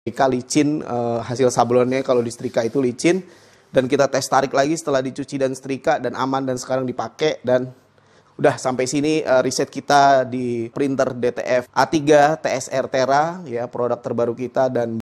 setrika licin uh, hasil sablonnya kalau di setrika itu licin dan kita tes tarik lagi setelah dicuci dan setrika dan aman dan sekarang dipakai dan udah sampai sini uh, riset kita di printer DTF A3 TSR Terra ya produk terbaru kita dan